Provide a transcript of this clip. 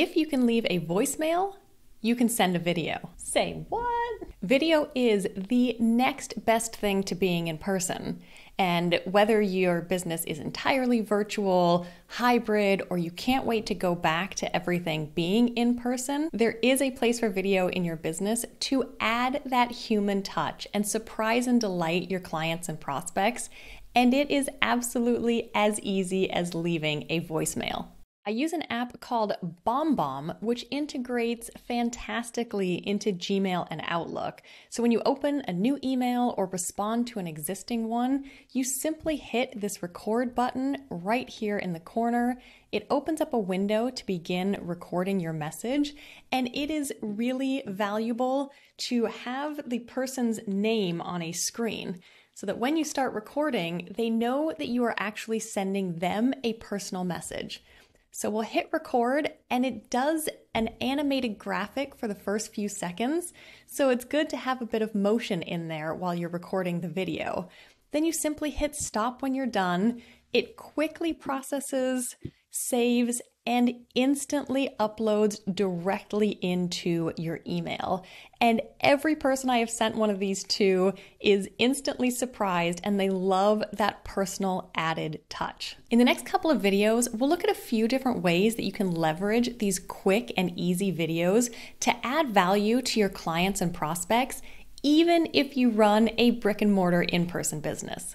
If you can leave a voicemail, you can send a video. Say what? Video is the next best thing to being in person. And whether your business is entirely virtual, hybrid, or you can't wait to go back to everything being in person, there is a place for video in your business to add that human touch and surprise and delight your clients and prospects. And it is absolutely as easy as leaving a voicemail. I use an app called BombBomb, which integrates fantastically into Gmail and Outlook. So when you open a new email or respond to an existing one, you simply hit this record button right here in the corner. It opens up a window to begin recording your message, and it is really valuable to have the person's name on a screen so that when you start recording, they know that you are actually sending them a personal message. So we'll hit record and it does an animated graphic for the first few seconds. So it's good to have a bit of motion in there while you're recording the video. Then you simply hit stop when you're done. It quickly processes, saves, and instantly uploads directly into your email. And every person I have sent one of these to is instantly surprised and they love that personal added touch. In the next couple of videos, we'll look at a few different ways that you can leverage these quick and easy videos to add value to your clients and prospects, even if you run a brick and mortar in person business.